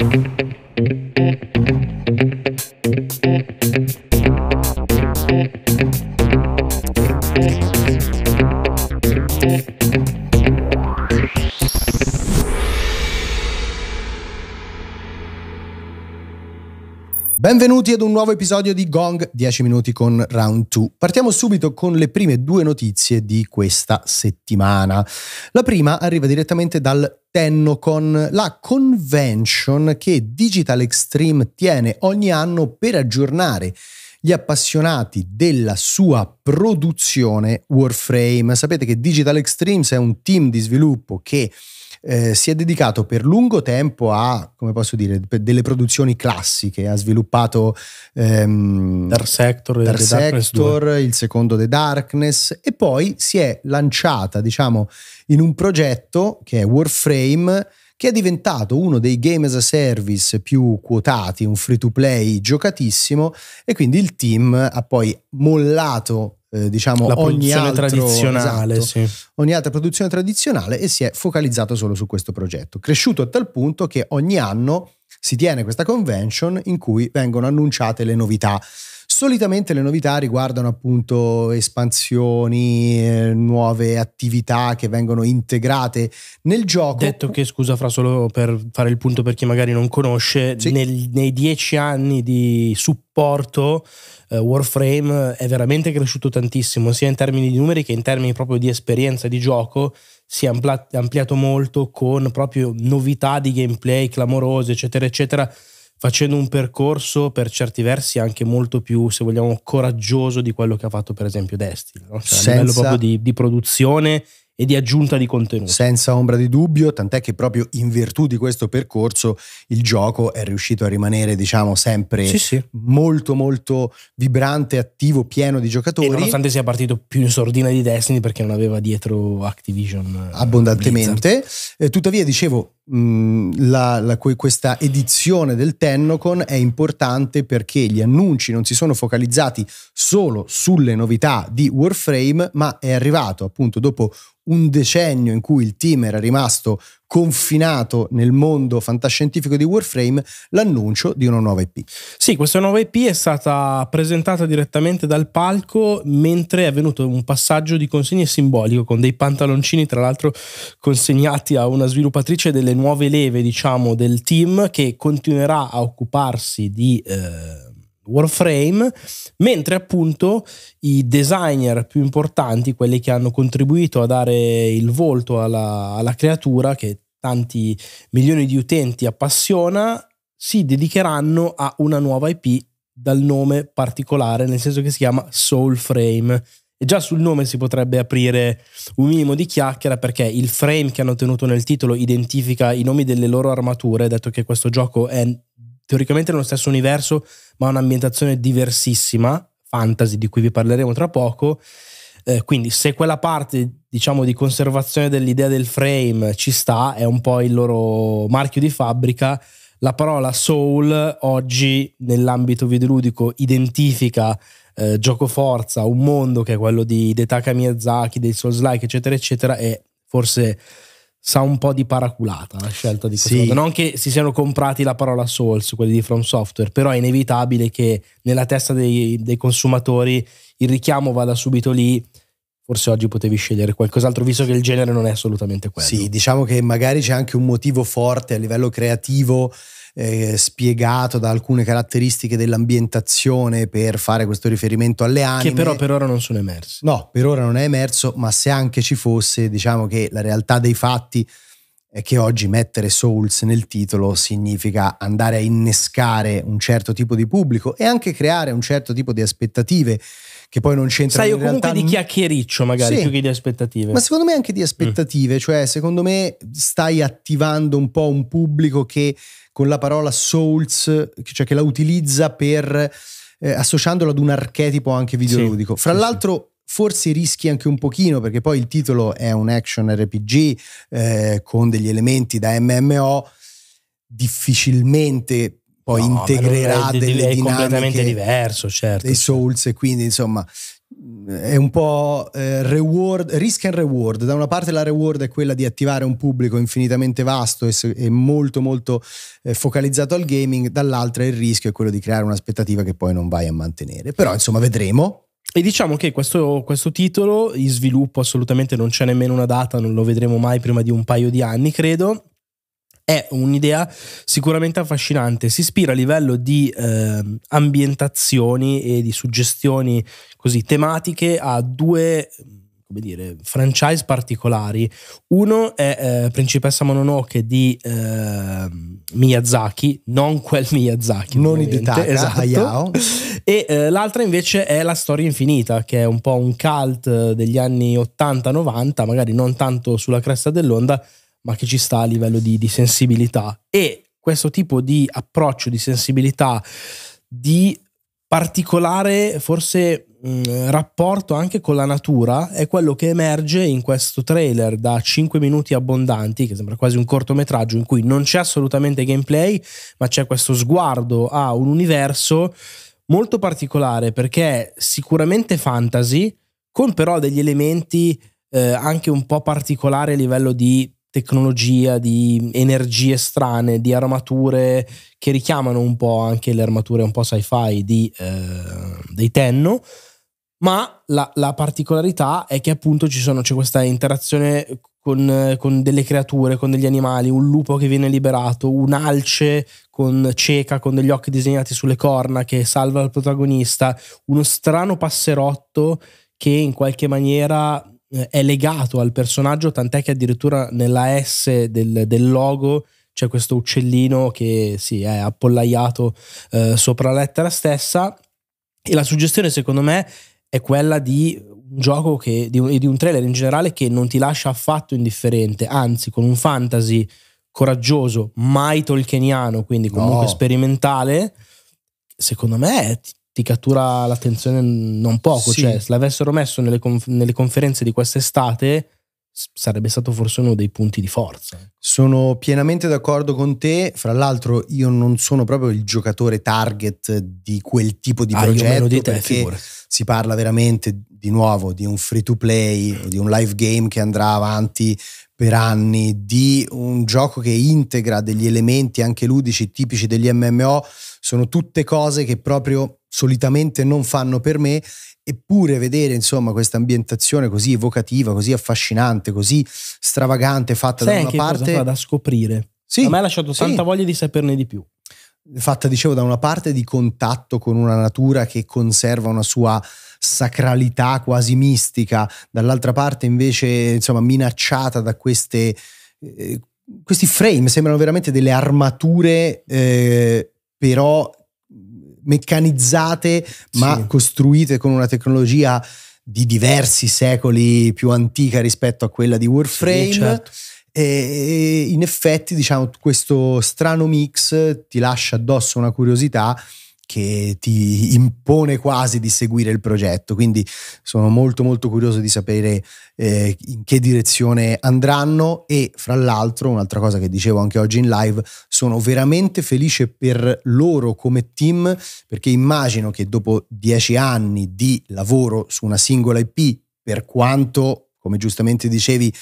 thank you Benvenuti ad un nuovo episodio di Gong 10 minuti con Round 2. Partiamo subito con le prime due notizie di questa settimana. La prima arriva direttamente dal Tennocon, la convention che Digital Extreme tiene ogni anno per aggiornare gli appassionati della sua produzione Warframe. Sapete che Digital Extremes è un team di sviluppo che eh, si è dedicato per lungo tempo a, come posso dire, delle produzioni classiche, ha sviluppato ehm, Dark Sector, Dark Sector il secondo The Darkness e poi si è lanciata, diciamo, in un progetto che è Warframe che è diventato uno dei game as a service più quotati, un free to play giocatissimo e quindi il team ha poi mollato eh, diciamo La ogni altra tradizionale, esatto, sì. ogni altra produzione tradizionale e si è focalizzato solo su questo progetto. Cresciuto a tal punto che ogni anno si tiene questa convention in cui vengono annunciate le novità Solitamente le novità riguardano appunto espansioni, eh, nuove attività che vengono integrate nel gioco. Detto che, scusa Fra, solo per fare il punto per chi magari non conosce, sì. nel, nei dieci anni di supporto eh, Warframe è veramente cresciuto tantissimo, sia in termini di numeri che in termini proprio di esperienza di gioco si è ampliato molto con proprio novità di gameplay clamorose, eccetera, eccetera facendo un percorso per certi versi anche molto più, se vogliamo, coraggioso di quello che ha fatto per esempio Destil, no? cioè, a livello proprio di, di produzione e di aggiunta di contenuto. Senza ombra di dubbio, tant'è che proprio in virtù di questo percorso il gioco è riuscito a rimanere, diciamo, sempre sì, sì. molto molto vibrante, attivo, pieno di giocatori. E nonostante sia partito più in sordina di Destiny perché non aveva dietro Activision eh, abbondantemente, eh, tuttavia dicevo mm, la, la, questa edizione del Tennocon è importante perché gli annunci non si sono focalizzati solo sulle novità di Warframe, ma è arrivato appunto dopo un decennio in cui il team era rimasto confinato nel mondo fantascientifico di Warframe l'annuncio di una nuova IP. Sì, questa nuova IP è stata presentata direttamente dal palco mentre è avvenuto un passaggio di consegne simbolico con dei pantaloncini tra l'altro consegnati a una sviluppatrice delle nuove leve, diciamo, del team che continuerà a occuparsi di eh, Warframe, mentre appunto i designer più importanti, quelli che hanno contribuito a dare il volto alla, alla creatura che tanti milioni di utenti appassiona, si dedicheranno a una nuova IP dal nome particolare, nel senso che si chiama Soul Frame. E già sul nome si potrebbe aprire un minimo di chiacchiera perché il frame che hanno tenuto nel titolo identifica i nomi delle loro armature, detto che questo gioco è teoricamente nello stesso universo, ma un'ambientazione diversissima, fantasy di cui vi parleremo tra poco. Eh, quindi se quella parte, diciamo, di conservazione dell'idea del frame ci sta, è un po' il loro marchio di fabbrica. La parola soul oggi nell'ambito videoludico identifica eh, gioco forza, un mondo che è quello di Detaka Miyazaki, dei Souls-like, eccetera, eccetera, e forse sa un po' di paraculata la scelta di questo. Sì. Non che si siano comprati la parola Souls, quelli di From Software, però è inevitabile che nella testa dei, dei consumatori il richiamo vada subito lì forse oggi potevi scegliere qualcos'altro, visto che il genere non è assolutamente quello. Sì, diciamo che magari c'è anche un motivo forte a livello creativo. Eh, spiegato da alcune caratteristiche dell'ambientazione per fare questo riferimento alle anime. Che però per ora non sono emersi. No, per ora non è emerso, ma se anche ci fosse, diciamo che la realtà dei fatti è che oggi mettere Souls nel titolo significa andare a innescare un certo tipo di pubblico e anche creare un certo tipo di aspettative che poi non c'entra Sai, in comunque di chiacchiericcio magari sì, più che di aspettative. Ma secondo me anche di aspettative, mm. cioè secondo me stai attivando un po' un pubblico che con la parola souls, cioè che la utilizza per eh, associandola ad un archetipo anche videoludico. Sì, Fra sì, l'altro forse rischi anche un pochino perché poi il titolo è un action RPG eh, con degli elementi da MMO difficilmente poi no, integrerà è, delle è completamente diverso, certo. dei Souls e quindi insomma è un po' eh, reward, risk and reward. Da una parte la reward è quella di attivare un pubblico infinitamente vasto e, e molto molto eh, focalizzato al gaming, dall'altra il rischio è quello di creare un'aspettativa che poi non vai a mantenere. Però insomma vedremo, e diciamo che questo, questo, titolo in sviluppo assolutamente non c'è nemmeno una data, non lo vedremo mai prima di un paio di anni, credo. È un'idea sicuramente affascinante, si ispira a livello di eh, ambientazioni e di suggestioni così tematiche a due come dire, franchise particolari. Uno è eh, Principessa Mononoke di eh, Miyazaki, non quel Miyazaki. Non di Taka, esatto. Hayao. E eh, l'altra invece è La Storia Infinita, che è un po' un cult eh, degli anni 80-90, magari non tanto sulla cresta dell'onda, ma che ci sta a livello di, di sensibilità. E questo tipo di approccio, di sensibilità, di particolare forse mh, mm, rapporto anche con la natura è quello che emerge in questo trailer da 5 minuti abbondanti che sembra quasi un cortometraggio in cui non c'è assolutamente gameplay ma c'è questo sguardo a un universo molto particolare perché è sicuramente fantasy con però degli elementi eh, anche un po' particolari a livello di tecnologia, di energie strane, di armature che richiamano un po' anche le armature un po' sci-fi di, eh, dei Tenno, ma la, la, particolarità è che appunto sono, c'è questa interazione con, con, delle creature, con degli animali, un lupo che viene liberato, un'alce con cieca con degli occhi disegnati sulle corna che salva il protagonista, uno strano passerotto che in qualche maniera eh, è legato al personaggio, tant'è che addirittura nella S del, del logo c'è questo uccellino che si sì, è appollaiato eh, sopra la lettera stessa. E la suggestione, secondo me, è quella di un gioco che, di, di un trailer in generale che non ti lascia affatto indifferente, anzi, con un fantasy coraggioso, mai tolkieniano, quindi comunque no. sperimentale, secondo me ti, ti cattura l'attenzione non poco. Sì. Cioè, se l'avessero messo nelle, conf- nelle conferenze di quest'estate, sarebbe stato forse uno dei punti di forza. Ecco. Sono pienamente d'accordo con te, fra l'altro io non sono proprio il giocatore target di quel tipo di ah, progetto di te, perché si parla veramente di nuovo di un free to play, di un live game che andrà avanti per anni, di un gioco che integra degli elementi anche ludici tipici degli MMO, sono tutte cose che proprio solitamente non fanno per me, eppure vedere insomma questa ambientazione così evocativa, così affascinante, così stravagante fatta Sai da una parte... Cosa da scoprire. Sì, A me ha lasciato tanta sì. voglia di saperne di più fatta, dicevo, da una parte di contatto con una natura che conserva una sua sacralità quasi mistica, dall'altra parte invece, insomma, minacciata da queste, eh, questi frame, sembrano veramente delle armature, eh, però meccanizzate, ma sì. costruite con una tecnologia di diversi secoli più antica rispetto a quella di Warframe. Sì, certo. E in effetti, diciamo, questo strano mix ti lascia addosso una curiosità che ti impone quasi di seguire il progetto. Quindi sono molto molto curioso di sapere eh, in che direzione andranno e fra l'altro un'altra cosa che dicevo anche oggi in live, sono veramente felice per loro come team perché immagino che dopo dieci anni di lavoro su una singola IP, per quanto, come giustamente dicevi,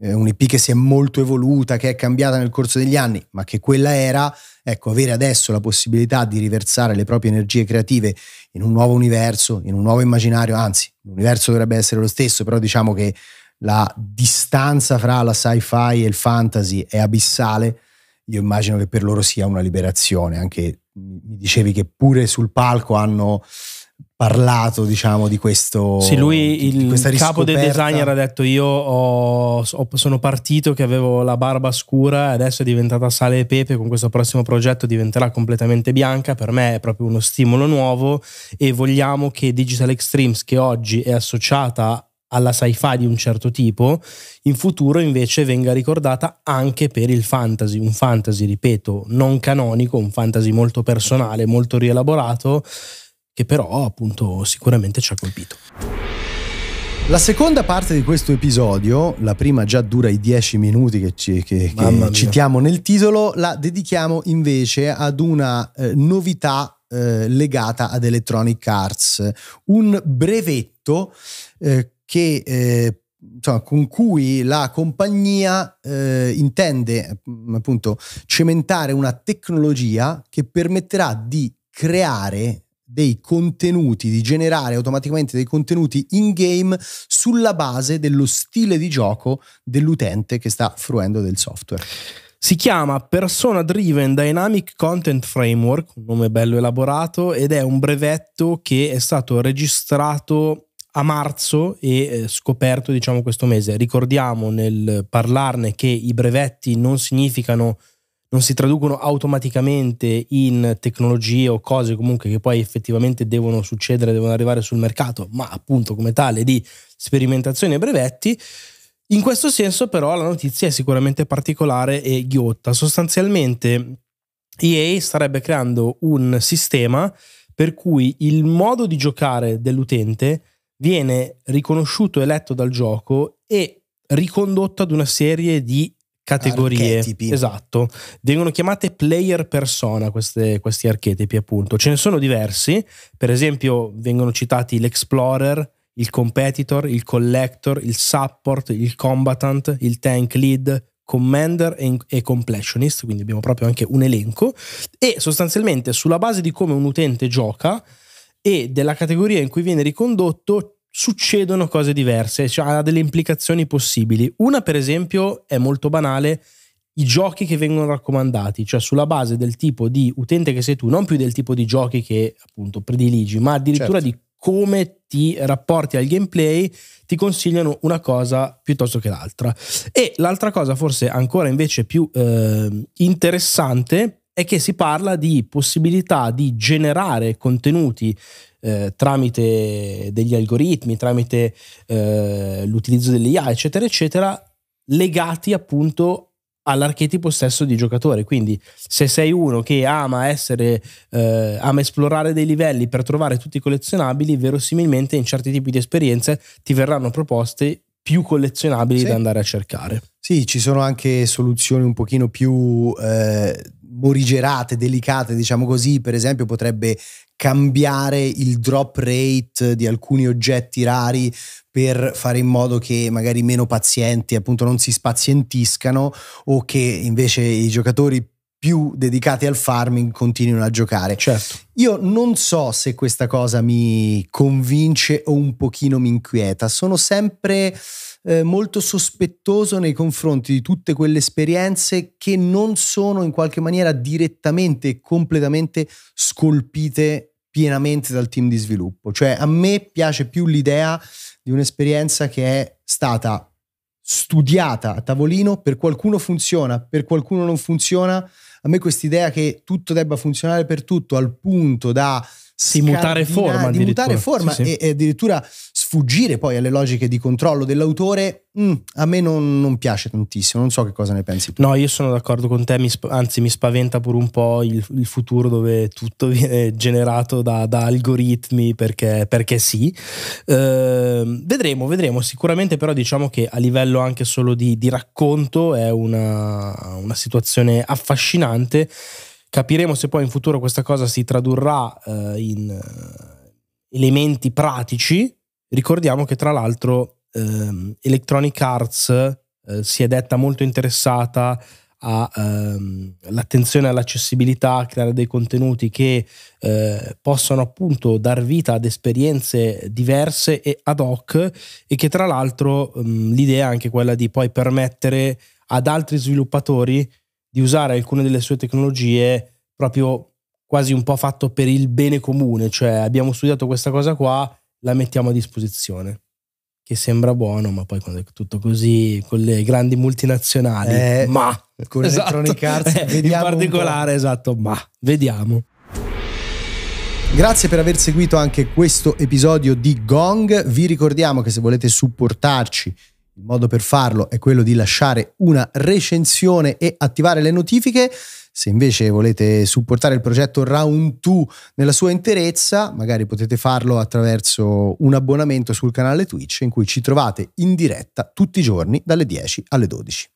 eh, un'IP che si è molto evoluta, che è cambiata nel corso degli anni, ma che quella era, ecco, avere adesso la possibilità di riversare le proprie energie creative in un nuovo universo, in un nuovo immaginario, anzi, l'universo dovrebbe essere lo stesso, però diciamo che la distanza fra la sci-fi e il fantasy è abissale, io immagino che per loro sia una liberazione, anche mi dicevi che pure sul palco hanno parlato diciamo di questo sì lui il capo del designer ha detto io ho, ho, sono partito che avevo la barba scura adesso è diventata sale e pepe con questo prossimo progetto diventerà completamente bianca per me è proprio uno stimolo nuovo e vogliamo che Digital Extremes che oggi è associata alla sci-fi di un certo tipo, in futuro invece venga ricordata anche per il fantasy, un fantasy, ripeto, non canonico, un fantasy molto personale, molto rielaborato, che però appunto sicuramente ci ha colpito. La seconda parte di questo episodio, la prima già dura i 10 minuti che, ci, che, che citiamo nel titolo, la dedichiamo invece ad una eh, novità eh, legata ad Electronic Arts, un brevetto eh, che eh, Insomma, con cui la compagnia eh, intende mm, appunto cementare una tecnologia che permetterà di creare dei contenuti, di generare automaticamente dei contenuti in game sulla base dello stile di gioco dell'utente che sta fruendo del software. Si chiama Persona Driven Dynamic Content Framework, un nome bello elaborato, ed è un brevetto che è stato registrato a marzo e eh, scoperto diciamo questo mese. Ricordiamo nel parlarne che i brevetti non significano non si traducono automaticamente in tecnologie o cose comunque che poi effettivamente devono succedere, devono arrivare sul mercato, ma appunto come tale di sperimentazione e brevetti. In questo senso però la notizia è sicuramente particolare e ghiotta. Sostanzialmente EA starebbe creando un sistema per cui il modo di giocare dell'utente viene riconosciuto e letto dal gioco e ricondotto ad una serie di categorie. Archetipi. Esatto. Vengono chiamate player persona queste, questi archetipi, appunto. Ce ne sono diversi, per esempio vengono citati l'explorer, il competitor, il collector, il support, il combatant, il tank lead, Commander e, Completionist, quindi abbiamo proprio anche un elenco, e sostanzialmente sulla base di come un utente gioca e della categoria in cui viene ricondotto succedono cose diverse, cioè ha delle implicazioni possibili. Una, per esempio, è molto banale, i giochi che vengono raccomandati, cioè sulla base del tipo di utente che sei tu, non più del tipo di giochi che appunto prediligi, ma addirittura certo. di come ti rapporti al gameplay, ti consigliano una cosa piuttosto che l'altra. E l'altra cosa, forse ancora invece più eh, interessante, è che si parla di possibilità di generare contenuti eh, tramite degli algoritmi, tramite eh, l'utilizzo dell'IA, eccetera, eccetera, legati appunto all'archetipo stesso di giocatore. Quindi, se sei uno che ama essere, eh, ama esplorare dei livelli per trovare tutti i collezionabili, verosimilmente in certi tipi di esperienze ti verranno proposte più collezionabili sì. da andare a cercare. Sì, ci sono anche soluzioni un pochino più eh, morigerate, delicate, diciamo così, per esempio potrebbe cambiare il drop rate di alcuni oggetti rari per fare in modo che magari meno pazienti appunto non si spazientiscano o che invece i giocatori più dedicati al farming continuino a giocare. Certo. Io non so se questa cosa mi convince o un pochino mi inquieta, sono sempre eh, molto sospettoso nei confronti di tutte quelle esperienze che non sono in qualche maniera direttamente e completamente scolpite pienamente dal team di sviluppo. Cioè a me piace più l'idea di un'esperienza che è stata studiata a tavolino, per qualcuno funziona, per qualcuno non funziona. A me quest'idea che tutto debba funzionare per tutto al punto da si mutare forma, di mutare forma sì, sì. E, e, addirittura fuggire poi alle logiche di controllo dell'autore, mh, mm, a me non, non, piace tantissimo, non so che cosa ne pensi tu. No, io sono d'accordo con te, mi sp- anzi mi spaventa pure un po' il, il futuro dove tutto viene generato da, da algoritmi perché, perché sì. Eh, vedremo, vedremo, sicuramente però diciamo che a livello anche solo di, di racconto è una, una situazione affascinante. Capiremo se poi in futuro questa cosa si tradurrà eh, in eh, elementi pratici Ricordiamo che tra l'altro ehm, Electronic Arts eh, si è detta molto interessata all'attenzione ehm, all'accessibilità, a creare dei contenuti che eh, possano appunto dar vita ad esperienze diverse e ad hoc e che tra l'altro ehm, l'idea è anche quella di poi permettere ad altri sviluppatori di usare alcune delle sue tecnologie proprio quasi un po' fatto per il bene comune, cioè abbiamo studiato questa cosa qua, la mettiamo a disposizione. Che sembra buono, ma poi quando è tutto così, con le grandi multinazionali, eh, ma con esatto. Electronic Arts, eh, in particolare, esatto, ma vediamo. Grazie per aver seguito anche questo episodio di Gong. Vi ricordiamo che se volete supportarci il modo per farlo è quello di lasciare una recensione e attivare le notifiche. Se invece volete supportare il progetto Round 2 nella sua interezza, magari potete farlo attraverso un abbonamento sul canale Twitch in cui ci trovate in diretta tutti i giorni dalle 10 alle 12.